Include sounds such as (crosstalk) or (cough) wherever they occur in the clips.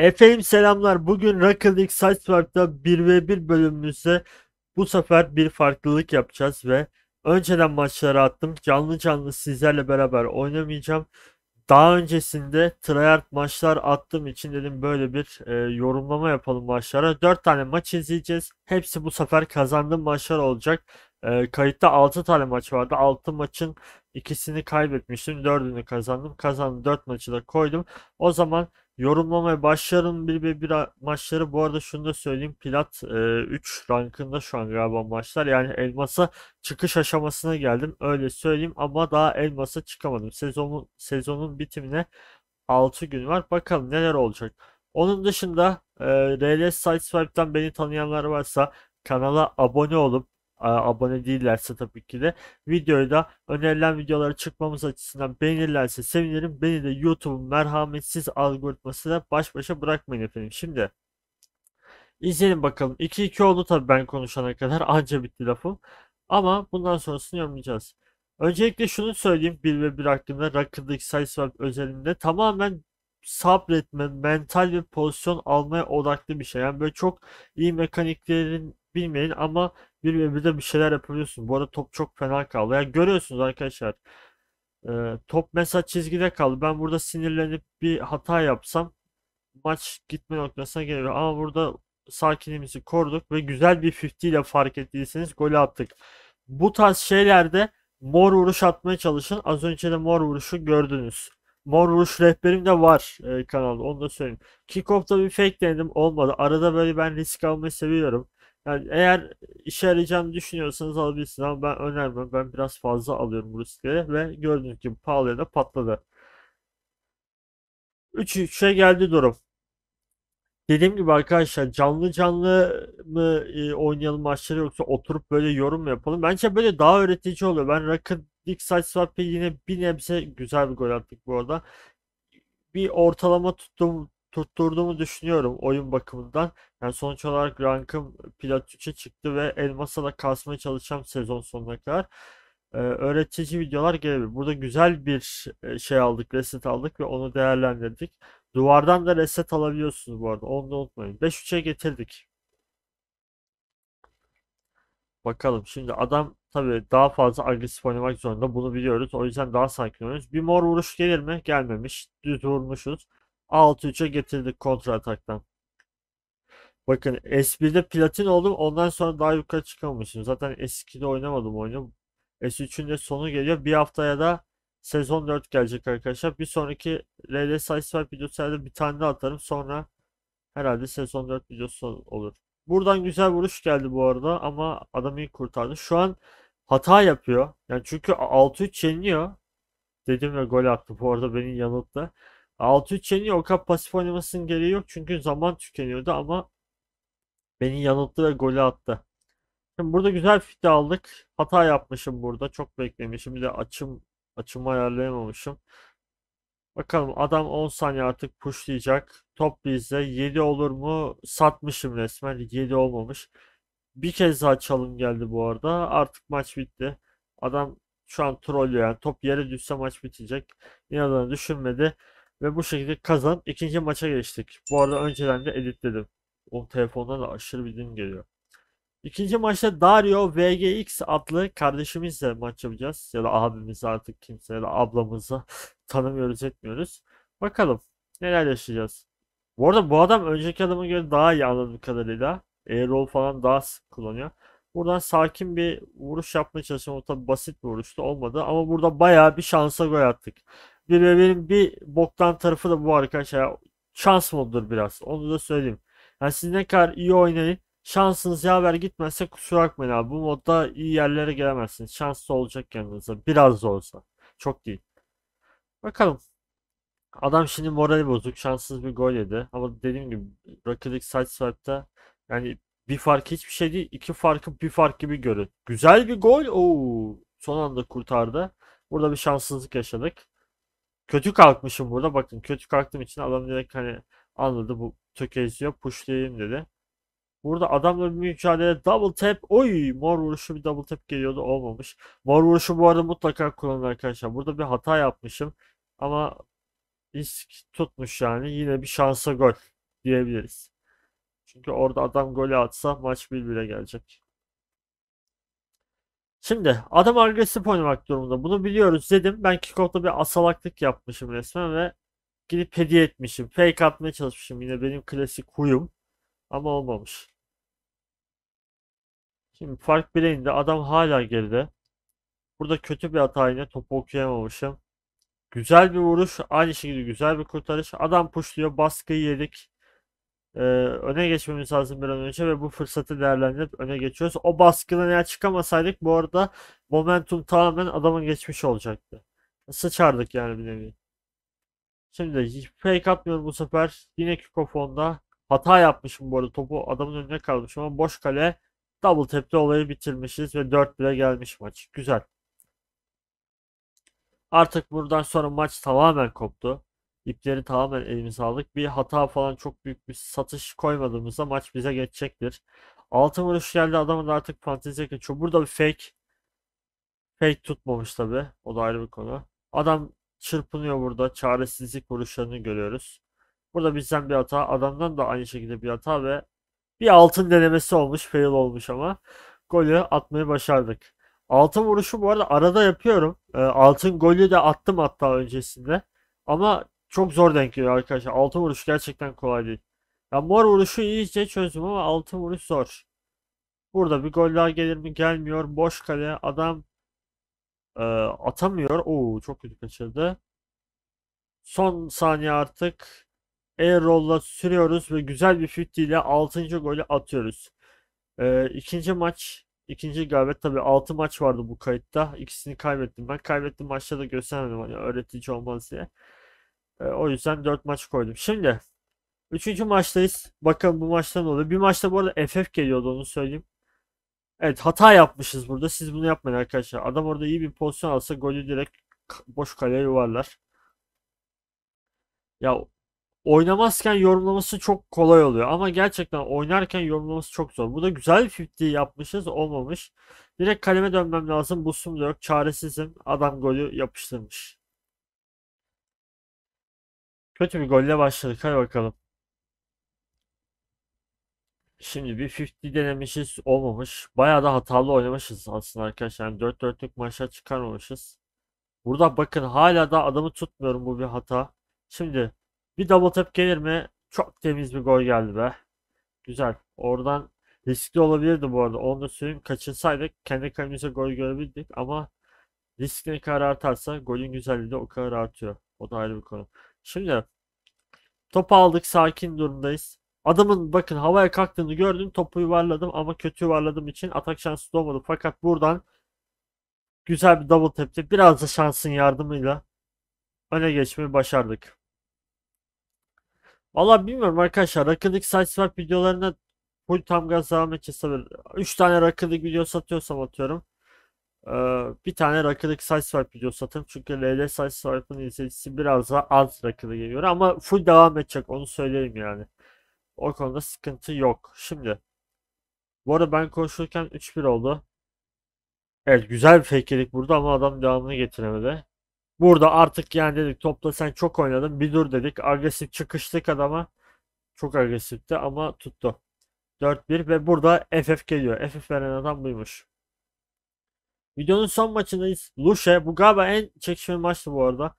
Efendim selamlar. Bugün Rocket League Sideswipe'da 1v1 bölümümüzde bu sefer bir farklılık yapacağız ve önceden maçları attım. Canlı canlı sizlerle beraber oynamayacağım. Daha öncesinde tryhard maçlar attığım için dedim böyle bir e, yorumlama yapalım maçlara. 4 tane maç izleyeceğiz. Hepsi bu sefer kazandığım maçlar olacak. E, kayıtta 6 tane maç vardı. 6 maçın ikisini kaybetmiştim. 4'ünü kazandım. Kazandım 4 maçı da koydum. O zaman yorumlamaya başlarım bir bir, bir maçları bu arada şunu da söyleyeyim plat e, 3 rankında şu an galiba maçlar yani elmasa çıkış aşamasına geldim öyle söyleyeyim ama daha elmasa çıkamadım sezonun sezonun bitimine 6 gün var bakalım neler olacak onun dışında e, RL Sideswipe'den beni tanıyanlar varsa kanala abone olup abone değillerse tabii ki de videoyu da önerilen videoları çıkmamız açısından beğenirlerse sevinirim. Beni de YouTube'un merhametsiz algoritmasına baş başa bırakmayın efendim. Şimdi izleyelim bakalım. 2-2 oldu tabii ben konuşana kadar anca bitti lafım. Ama bundan sonrasını yorumlayacağız. Öncelikle şunu söyleyeyim 1 ve 1 hakkında Rocket'daki sayısal özelinde tamamen sabretme, mental ve pozisyon almaya odaklı bir şey. Yani böyle çok iyi mekaniklerin bilmeyin ama birbirimize bir şeyler yapabiliyorsun. Bu arada top çok fena kaldı. Yani görüyorsunuz arkadaşlar. E, top mesela çizgide kaldı. Ben burada sinirlenip bir hata yapsam maç gitme noktasına geliyor. Ama burada sakinimizi koruduk ve güzel bir 50 ile fark ettiyseniz golü attık. Bu tarz şeylerde mor vuruş atmaya çalışın. Az önce de mor vuruşu gördünüz. Mor vuruş rehberim de var e, kanalda onu da söyleyeyim. Kickoff'ta bir fake denedim olmadı. Arada böyle ben risk almayı seviyorum. Yani eğer işe yarayacağını düşünüyorsanız alabilirsiniz ama ben önermem. Ben biraz fazla alıyorum bu riskleri ve gördüğünüz gibi pahalıya da patladı. 3-3'e geldi durum. Dediğim gibi arkadaşlar canlı canlı mı e, oynayalım maçları yoksa oturup böyle yorum mu yapalım? Bence böyle daha öğretici oluyor. Ben Rocket League Sideswap'e yine bir nebze güzel bir gol attık bu arada. Bir ortalama tuttum tutturduğumu düşünüyorum oyun bakımından. Yani sonuç olarak rankım plat 3'e çıktı ve elmasa da kasmaya çalışacağım sezon sonuna kadar. Ee, öğretici videolar gelebilir. Burada güzel bir e, şey aldık, reset aldık ve onu değerlendirdik. Duvardan da reset alabiliyorsunuz bu arada. Onu da unutmayın. 5-3'e getirdik. Bakalım. Şimdi adam tabii daha fazla agresif oynamak zorunda. Bunu biliyoruz. O yüzden daha sakin oynuyoruz. Bir mor vuruş gelir mi? Gelmemiş. Düz vurmuşuz. 6-3'e getirdik kontra ataktan. Bakın S1'de platin oldum. Ondan sonra daha yukarı çıkamamışım. Zaten S2'de oynamadım oyunu. S3'ün de sonu geliyor. Bir haftaya da sezon 4 gelecek arkadaşlar. Bir sonraki RL Sideswipe videosu herhalde bir tane daha atarım. Sonra herhalde sezon 4 videosu olur. Buradan güzel vuruş geldi bu arada ama adam iyi kurtardı. Şu an hata yapıyor. Yani çünkü 6-3 yeniliyor. Dedim ve gol attı bu arada beni yanılttı. 6-3 yeniyor. O kadar pasif oynamasının gereği yok. Çünkü zaman tükeniyordu ama beni yanılttı ve golü attı. Şimdi burada güzel fiti aldık. Hata yapmışım burada. Çok beklemişim. Bir de açım açımı ayarlayamamışım. Bakalım adam 10 saniye artık pushlayacak. Top bizde. 7 olur mu? Satmışım resmen. 7 olmamış. Bir kez daha çalım geldi bu arada. Artık maç bitti. Adam şu an trollüyor yani. Top yere düşse maç bitecek. İnadına düşünmedi. Ve bu şekilde kazan ikinci maça geçtik. Bu arada önceden de editledim. O telefondan da aşırı bir din geliyor. İkinci maçta Dario VGX adlı kardeşimizle maç yapacağız. Ya da abimiz artık kimse ya da ablamızı (laughs) tanımıyoruz etmiyoruz. Bakalım neler yaşayacağız. Bu arada bu adam önceki adama göre daha iyi anladığım kadarıyla. E, falan daha sık kullanıyor. Buradan sakin bir vuruş yapmaya çalışıyorum. O tabi basit bir vuruştu olmadı. Ama burada baya bir şansa gol attık. Görevlerin bir boktan tarafı da bu arkadaşlar. Şans modudur biraz. Onu da söyleyeyim. Yani siz ne kadar iyi oynayın. Şansınız yaver gitmezse kusura bakmayın abi. Bu modda iyi yerlere gelemezsiniz. Şanslı olacak yanınıza. Biraz da olsa. Çok değil. Bakalım. Adam şimdi morali bozuk. Şanssız bir gol yedi. Ama dediğim gibi Rocket League Sideswipe'da yani bir fark hiçbir şey değil. iki farkı bir fark gibi görün. Güzel bir gol. Oo, son anda kurtardı. Burada bir şanssızlık yaşadık. Kötü kalkmışım burada. Bakın kötü kalktığım için adam direkt hani anladı bu tökezliyor. Pushlayayım dedi. Burada adamla bir mücadele double tap. Oy mor vuruşu bir double tap geliyordu olmamış. Mor vuruşu bu arada mutlaka kullanın arkadaşlar. Burada bir hata yapmışım. Ama risk tutmuş yani. Yine bir şansa gol diyebiliriz. Çünkü orada adam golü atsa maç 1-1'e gelecek. Şimdi adam agresif oynamak durumunda. Bunu biliyoruz dedim. Ben kickoff'ta bir asalaklık yapmışım resmen ve gidip hediye etmişim. Fake atmaya çalışmışım. Yine benim klasik huyum. Ama olmamış. Şimdi fark bireyinde adam hala geride. Burada kötü bir hata yine topu okuyamamışım. Güzel bir vuruş. Aynı şekilde güzel bir kurtarış. Adam puşluyor. Baskıyı yedik e, öne geçmemiz lazım bir an önce ve bu fırsatı değerlendirip öne geçiyoruz. O baskıdan eğer çıkamasaydık bu arada momentum tamamen adamın geçmiş olacaktı. Sıçardık yani bir nevi. Şimdi fake atmıyorum bu sefer. Yine Kikofon'da hata yapmışım bu arada. Topu adamın önüne kalmış ama boş kale double tap'te olayı bitirmişiz ve 4-1'e gelmiş maç. Güzel. Artık buradan sonra maç tamamen koptu ipleri tamamen elimize aldık. Bir hata falan çok büyük bir satış koymadığımızda maç bize geçecektir. Altın vuruş geldi adamın artık fantezi geçiyor. Burada bir fake fake tutmamış tabi. O da ayrı bir konu. Adam çırpınıyor burada. Çaresizlik vuruşlarını görüyoruz. Burada bizden bir hata. Adamdan da aynı şekilde bir hata ve bir altın denemesi olmuş. Fail olmuş ama. Golü atmayı başardık. Altın vuruşu bu arada arada yapıyorum. Ee, altın golü de attım hatta öncesinde. Ama çok zor denk geliyor arkadaşlar. Altı vuruş gerçekten kolay değil. Ya mor vuruşu iyice çözdüm ama altı vuruş zor. Burada bir gol daha gelir mi gelmiyor. Boş kale adam e, atamıyor. Oo çok kötü kaçırdı. Son saniye artık Airroll'la sürüyoruz ve güzel bir fitti ile 6. golü atıyoruz. E, ikinci maç, ikinci galibiyet tabii 6 maç vardı bu kayıtta. İkisini kaybettim. Ben kaybettim maçta da göstermedim hani öğretici olmaz diye. E, o yüzden 4 maç koydum. Şimdi üçüncü maçtayız. Bakalım bu maçtan olur. Bir maçta bu arada FF geliyordu onu söyleyeyim. Evet hata yapmışız burada. Siz bunu yapmayın arkadaşlar. Adam orada iyi bir pozisyon alsa golü direkt boş kaleye yuvarlar. Ya oynamazken yorumlaması çok kolay oluyor. Ama gerçekten oynarken yorumlaması çok zor. Burada güzel bir 50 yapmışız olmamış. Direkt kaleme dönmem lazım. Busum da yok. Çaresizim. Adam golü yapıştırmış. Kötü bir golle başladık. Hadi bakalım. Şimdi bir 50 denemişiz. Olmamış. Bayağı da hatalı oynamışız aslında arkadaşlar. Yani 4-4'lük maça çıkarmamışız. Burada bakın hala da adamı tutmuyorum. Bu bir hata. Şimdi bir double tap gelir mi? Çok temiz bir gol geldi be. Güzel. Oradan riskli olabilirdi bu arada. Onu da söyleyeyim. Kaçırsaydık kendi kalemize gol görebildik ama risk ne kadar artarsa golün güzelliği de o kadar artıyor. O da ayrı bir konu. Şimdi topu aldık sakin durumdayız. Adamın bakın havaya kalktığını gördüm. Topu yuvarladım ama kötü yuvarladığım için atak şansı doğmadı. Fakat buradan güzel bir double tap'te biraz da şansın yardımıyla öne geçmeyi başardık. Valla bilmiyorum arkadaşlar. Rakıdaki sideswipe videolarına full tam gaz devam edeceğiz. 3 tane rakıdaki video satıyorsam atıyorum. Ee, bir tane rakıdaki size swipe videosu atarım. Çünkü LL size swipe'ın izleyicisi biraz daha az rakıda geliyor ama full devam edecek onu söyleyeyim yani. O konuda sıkıntı yok. Şimdi bu arada ben konuşurken 3-1 oldu. Evet güzel bir fakelik burada ama adam devamını getiremedi. Burada artık yani dedik topla sen çok oynadın bir dur dedik. Agresif çıkıştık adama. Çok agresifti ama tuttu. 4-1 ve burada FF geliyor. FF veren adam buymuş. Videonun son maçındayız. Luşe. Bu galiba en çekişmeli maçtı bu arada.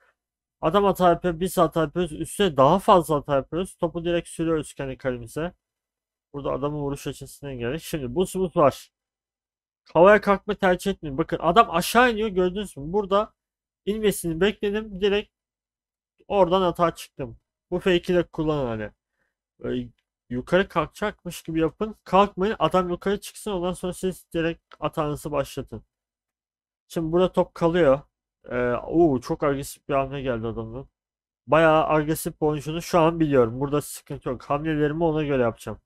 Adam hata yapıyor. Biz hata yapıyoruz. Üstüne daha fazla hata yapıyoruz. Topu direkt sürüyoruz kendi kalemize. Burada adamın vuruş açısından gerek. Şimdi bu smooth var. Havaya kalkma tercih etmeyin. Bakın adam aşağı iniyor gördünüz mü? Burada inmesini bekledim. Direkt oradan hata çıktım. Bu fake'i de kullanın hani. Böyle yukarı kalkacakmış gibi yapın. Kalkmayın. Adam yukarı çıksın. Ondan sonra siz direkt hatanızı başlatın. Şimdi burada top kalıyor. Ee, oo, çok agresif bir hamle geldi adamın. Bayağı agresif oyuncunu şu an biliyorum. Burada sıkıntı yok. Hamlelerimi ona göre yapacağım.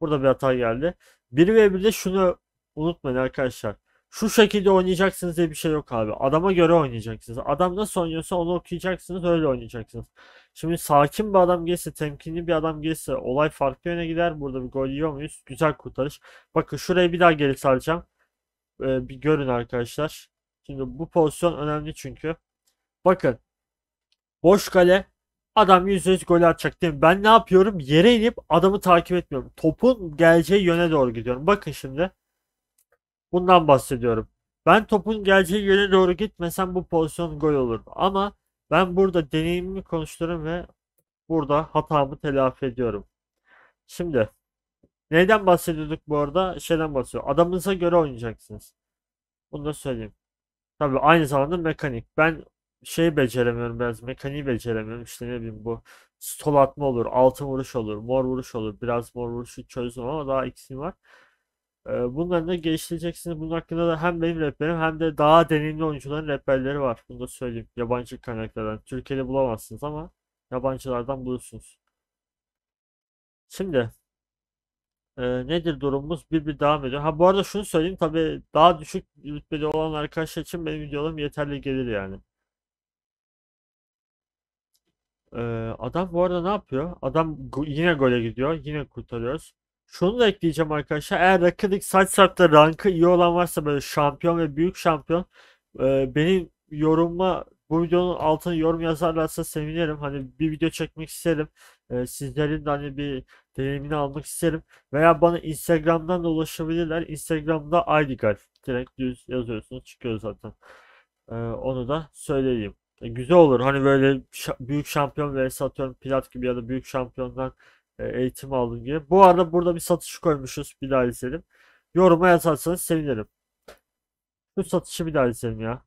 Burada bir hata geldi. 1 ve 1'de şunu unutmayın arkadaşlar. Şu şekilde oynayacaksınız diye bir şey yok abi. Adama göre oynayacaksınız. Adam nasıl oynuyorsa onu okuyacaksınız öyle oynayacaksınız. Şimdi sakin bir adam gelirse, temkinli bir adam gelirse olay farklı yöne gider. Burada bir gol yiyor muyuz? Güzel kurtarış. Bakın şuraya bir daha geri saracağım. Ee, bir görün arkadaşlar. Şimdi bu pozisyon önemli çünkü. Bakın. Boş kale. Adam %100 gol atacak değil mi? Ben ne yapıyorum? Yere inip adamı takip etmiyorum. Topun geleceği yöne doğru gidiyorum. Bakın şimdi. Bundan bahsediyorum. Ben topun geleceği yöne doğru gitmesem bu pozisyon gol olurdu. Ama ben burada deneyimimi konuşturum ve burada hatamı telafi ediyorum. Şimdi neyden bahsediyorduk bu arada? Şeyden bahsediyor. Adamınıza göre oynayacaksınız. Bunu da söyleyeyim. Tabii aynı zamanda mekanik. Ben şey beceremiyorum biraz mekaniği beceremiyorum işte ne bileyim bu stol atma olur altın vuruş olur mor vuruş olur biraz mor vuruşu çözdüm ama daha ikisi var ee, bunların da geliştireceksiniz bunun hakkında da hem benim rehberim hem de daha deneyimli oyuncuların rehberleri var bunu da söyleyeyim yabancı kaynaklardan Türkiye'de bulamazsınız ama yabancılardan bulursunuz şimdi e, nedir durumumuz? Bir bir devam ediyor. Ha bu arada şunu söyleyeyim tabi daha düşük rütbeli olan arkadaşlar için benim videolarım yeterli gelir yani. E, adam bu arada ne yapıyor? Adam yine gole gidiyor. Yine kurtarıyoruz. Şunu da ekleyeceğim arkadaşlar. Eğer Rakitic saç saatte rankı iyi olan varsa böyle şampiyon ve büyük şampiyon e, benim yorumla bu videonun altına yorum yazarlarsa sevinirim. Hani bir video çekmek isterim. E, sizlerin de hani bir deneyimini almak isterim. Veya bana Instagram'dan da ulaşabilirler. Instagram'da ID Direkt düz yazıyorsunuz çıkıyor zaten. E, onu da söyleyeyim. E, güzel olur. Hani böyle şa büyük şampiyon ve satıyorum Pilat gibi ya da büyük şampiyondan e, eğitim aldım gibi. Bu arada burada bir satış koymuşuz. Bir daha izledim. Yoruma yazarsanız sevinirim. Bu satışı bir daha izleyelim ya.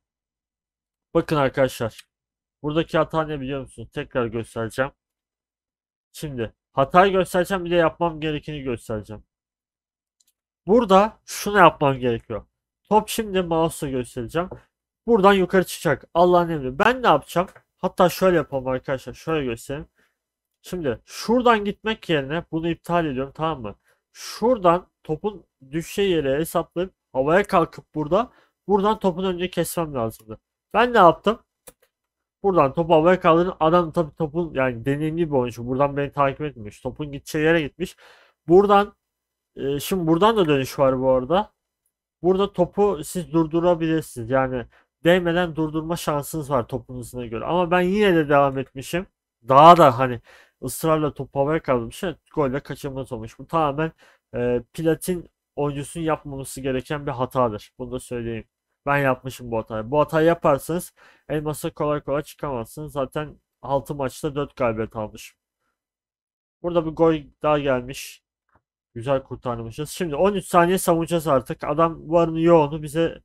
Bakın arkadaşlar. Buradaki hata ne biliyor musunuz? Tekrar göstereceğim. Şimdi hatayı göstereceğim bir de yapmam gerekeni göstereceğim. Burada şunu yapmam gerekiyor. Top şimdi mouse'la göstereceğim. Buradan yukarı çıkacak. Allah'ın emri. Ben ne yapacağım? Hatta şöyle yapalım arkadaşlar. Şöyle göstereyim. Şimdi şuradan gitmek yerine bunu iptal ediyorum tamam mı? Şuradan topun düşeceği yere hesaplayıp havaya kalkıp burada buradan topun önce kesmem lazımdı. Ben ne yaptım? Buradan topu havaya kaldırdım. Adam tabii topun yani deneyimli bir oyuncu. Buradan beni takip etmiş. Topun gideceği yere gitmiş. Buradan e, şimdi buradan da dönüş var bu arada. Burada topu siz durdurabilirsiniz. Yani değmeden durdurma şansınız var topun göre. Ama ben yine de devam etmişim. Daha da hani ısrarla topu havaya kaldırmışım. Golle kaçırmaz olmuş. Bu tamamen e, platin oyuncusunun yapmaması gereken bir hatadır. Bunu da söyleyeyim. Ben yapmışım bu hatayı. Bu hatayı yaparsanız elmasa kolay kolay çıkamazsınız. Zaten 6 maçta 4 galibiyet almışım. Burada bir gol daha gelmiş. Güzel kurtarmışız. Şimdi 13 saniye savunacağız artık. Adam varını yoğunu bize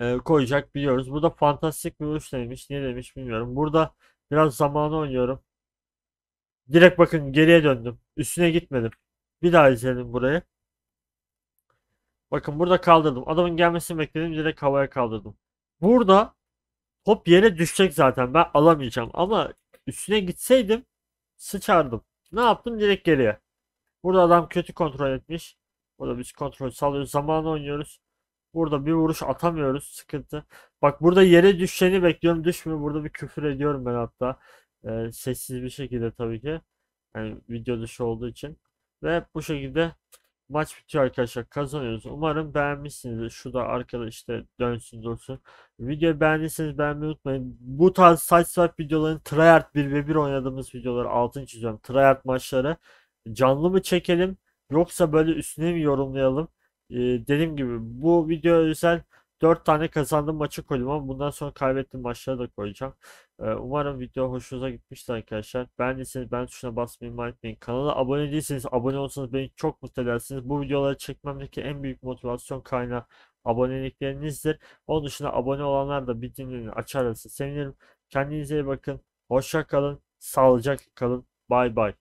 e, koyacak biliyoruz. Burada fantastik bir uç demiş. Niye demiş bilmiyorum. Burada biraz zamanı oynuyorum. Direkt bakın geriye döndüm. Üstüne gitmedim. Bir daha izledim burayı. Bakın burada kaldırdım. Adamın gelmesini bekledim. Direkt havaya kaldırdım. Burada top yere düşecek zaten. Ben alamayacağım. Ama üstüne gitseydim sıçardım. Ne yaptım? Direkt geriye. Burada adam kötü kontrol etmiş. Burada biz kontrol sağlıyoruz, Zamanı oynuyoruz. Burada bir vuruş atamıyoruz. Sıkıntı. Bak burada yere düşeceğini bekliyorum. Düşmüyor. Burada bir küfür ediyorum ben hatta. Ee, sessiz bir şekilde tabii ki. Yani video dışı olduğu için. Ve bu şekilde Maç bitiyor arkadaşlar. Kazanıyoruz. Umarım beğenmişsiniz. Şu da arkada işte dönsün dursun. video beğendiyseniz beğenmeyi unutmayın. Bu tarz site swap videoların tryhard 1 ve 1 oynadığımız videoları altın çiziyorum. Tryhard maçları canlı mı çekelim yoksa böyle üstüne mi yorumlayalım? Ee, dediğim gibi bu video özel 4 tane kazandım maçı koydum ama bundan sonra kaybettiğim maçları da koyacağım. Ee, umarım video hoşunuza gitmiştir arkadaşlar. Beğendiyseniz ben tuşuna basmayı unutmayın. Kanala abone değilseniz abone olsanız beni çok mutlu edersiniz. Bu videoları çekmemdeki en büyük motivasyon kaynağı aboneliklerinizdir. Onun dışında abone olanlar da bildirimlerini açarlarsa sevinirim. Kendinize iyi bakın. Hoşça kalın. Sağlıcakla kalın. Bay bay.